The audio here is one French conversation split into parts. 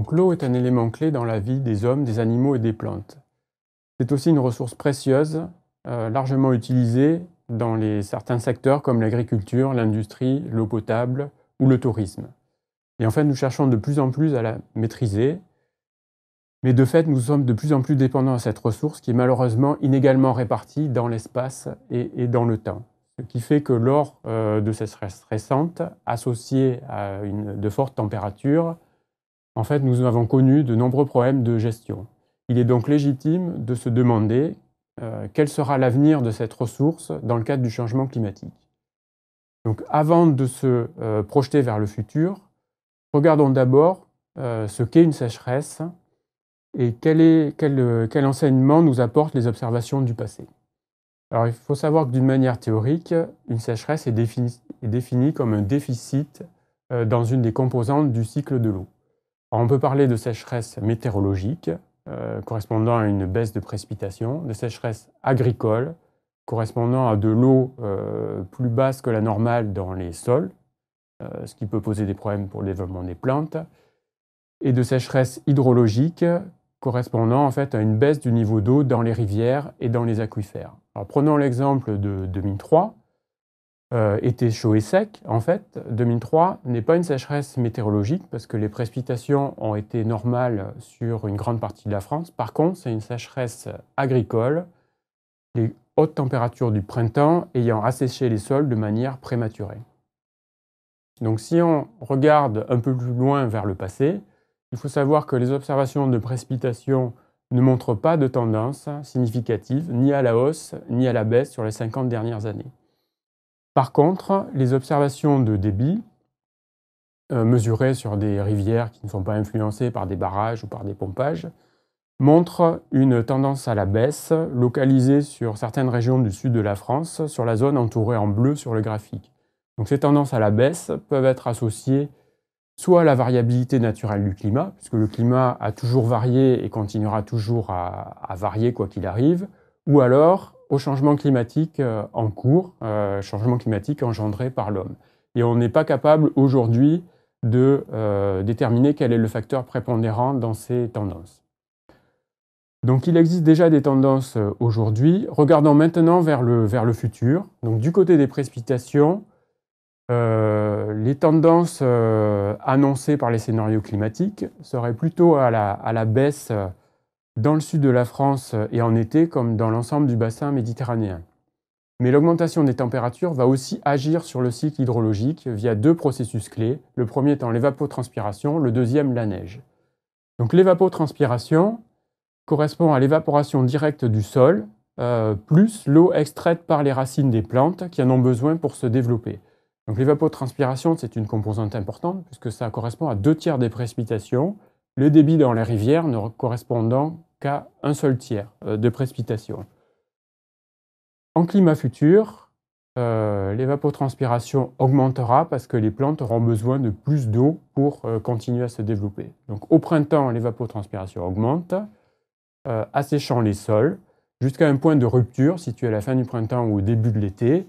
Donc l'eau est un élément clé dans la vie des hommes, des animaux et des plantes. C'est aussi une ressource précieuse, euh, largement utilisée dans certains secteurs comme l'agriculture, l'industrie, l'eau potable ou le tourisme. Et enfin, nous cherchons de plus en plus à la maîtriser, mais de fait, nous sommes de plus en plus dépendants à cette ressource qui est malheureusement inégalement répartie dans l'espace et, dans le temps. Ce qui fait que lors euh, de ces stress récentes associées à de fortes températures, en fait, nous avons connu de nombreux problèmes de gestion. Il est donc légitime de se demander euh, quel sera l'avenir de cette ressource dans le cadre du changement climatique. Donc avant de se euh, projeter vers le futur, regardons d'abord euh, ce qu'est une sécheresse et quel, enseignement nous apportent les observations du passé. Alors il faut savoir que d'une manière théorique, une sécheresse est définie comme un déficit dans une des composantes du cycle de l'eau on peut parler de sécheresse météorologique, euh, correspondant à une baisse de précipitations, de sécheresse agricole, correspondant à de l'eau euh, plus basse que la normale dans les sols, euh, ce qui peut poser des problèmes pour le développement des plantes, et de sécheresse hydrologique, correspondant en fait à une baisse du niveau d'eau dans les rivières et dans les aquifères. Alors, prenons l'exemple de 2003. Euh, était été chaud et sec, en fait, 2003 n'est pas une sécheresse météorologique parce que les précipitations ont été normales sur une grande partie de la France. Par contre, c'est une sécheresse agricole, les hautes températures du printemps ayant asséché les sols de manière prématurée. Donc si on regarde un peu plus loin vers le passé, il faut savoir que les observations de précipitations ne montrent pas de tendance significative ni à la hausse ni à la baisse sur les 50 dernières années. Par contre, les observations de débit euh, mesurées sur des rivières qui ne sont pas influencées par des barrages ou par des pompages montrent une tendance à la baisse localisée sur certaines régions du sud de la France, sur la zone entourée en bleu sur le graphique. ces tendances à la baisse peuvent être associées soit à la variabilité naturelle du climat, puisque le climat a toujours varié et continuera toujours à varier quoi qu'il arrive, ou alors au changement climatique euh, en cours, euh, changement climatique engendré par l'homme. Et on n'est pas capable aujourd'hui de euh, déterminer quel est le facteur prépondérant dans ces tendances. Donc il existe déjà des tendances aujourd'hui. Regardons maintenant vers le, vers le futur. Donc du côté des précipitations, les tendances annoncées par les scénarios climatiques seraient plutôt à la, à la baisse dans le sud de la France euh, et en été comme dans l'ensemble du bassin méditerranéen. Mais l'augmentation des températures va aussi agir sur le cycle hydrologique via deux processus clés, le premier étant l'évapotranspiration, le deuxième la neige. Donc l'évapotranspiration correspond à l'évaporation directe du sol, euh, plus l'eau extraite par les racines des plantes qui en ont besoin pour se développer. Donc l'évapotranspiration, c'est une composante importante puisque ça correspond à deux tiers des précipitations, le débit dans les rivières ne correspondant qu'à un seul tiers euh, de précipitation. En climat futur, euh, l'évapotranspiration augmentera parce que les plantes auront besoin de plus d'eau pour euh, continuer à se développer. Donc au printemps, l'évapotranspiration augmente, asséchant les sols jusqu'à un point de rupture situé à la fin du printemps ou au début de l'été,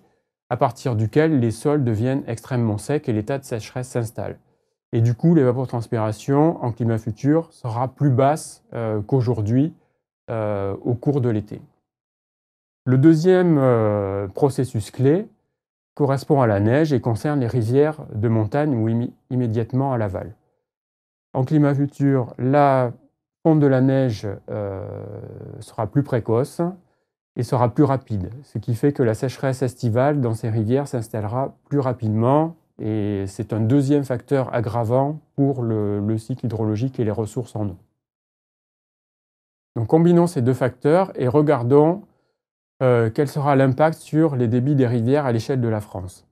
à partir duquel les sols deviennent extrêmement secs et l'état de sécheresse s'installe. Et du coup, l'évapotranspiration en climat futur sera plus basse euh, qu'aujourd'hui euh, au cours de l'été. Le deuxième euh, processus clé correspond à la neige et concerne les rivières de montagne ou immédiatement à l'aval. En climat futur, la fonte de la neige sera plus précoce et sera plus rapide, ce qui fait que la sécheresse estivale dans ces rivières s'installera plus rapidement et c'est un deuxième facteur aggravant pour le, cycle hydrologique et les ressources en eau. Donc combinons ces deux facteurs et regardons euh, quel sera l'impact sur les débits des rivières à l'échelle de la France.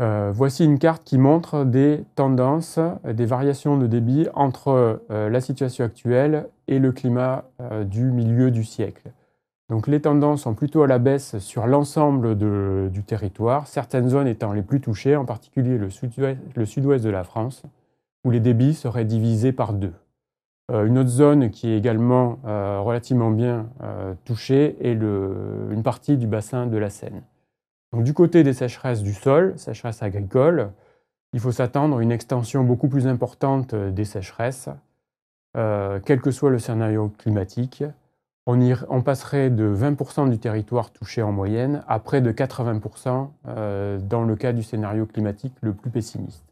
Euh, voici une carte qui montre des tendances, des variations de débit entre euh, la situation actuelle et le climat du milieu du siècle les tendances sont plutôt à la baisse sur l'ensemble du territoire, certaines zones étant les plus touchées, en particulier le sud-ouest de la France, où les débits seraient divisés par deux. Euh, une autre zone qui est également euh, relativement bien euh, touchée est une partie du bassin de la Seine. du côté des sécheresses du sol, sécheresses agricoles, il faut s'attendre à une extension beaucoup plus importante des sécheresses, quel que soit le scénario climatique, on, passerait de 20% du territoire touché en moyenne à près de 80% euh, dans le cas du scénario climatique le plus pessimiste.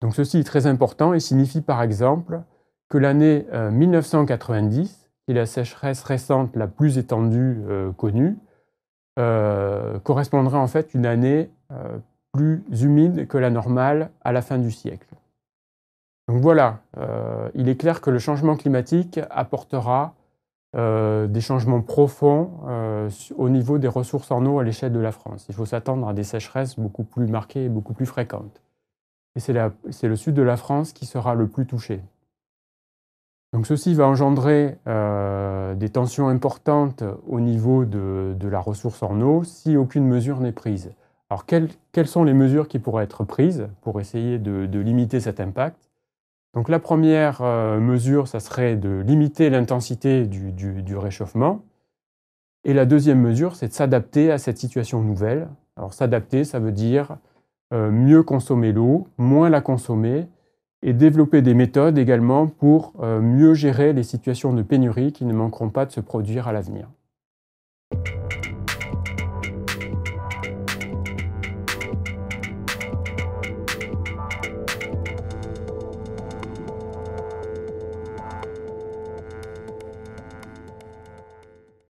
Donc ceci est très important et signifie par exemple que l'année 1990, euh, qui est la sécheresse récente la plus étendue euh, connue, correspondrait en fait une année plus humide que la normale à la fin du siècle. Donc voilà, il est clair que le changement climatique apportera euh, des changements profonds euh, au niveau des ressources en eau à l'échelle de la France. Il faut s'attendre à des sécheresses beaucoup plus marquées et beaucoup plus fréquentes. Et c'est le sud de la France qui sera le plus touché. Donc ceci va engendrer euh, des tensions importantes au niveau de, la ressource en eau si aucune mesure n'est prise. Alors quelles, sont les mesures qui pourraient être prises pour essayer de limiter cet impact donc la première euh, mesure, ça serait de limiter l'intensité du, réchauffement. Et la deuxième mesure, c'est de s'adapter à cette situation nouvelle. Alors s'adapter, ça veut dire euh, mieux consommer l'eau, moins la consommer, et développer des méthodes également pour euh, mieux gérer les situations de pénurie qui ne manqueront pas de se produire à l'avenir.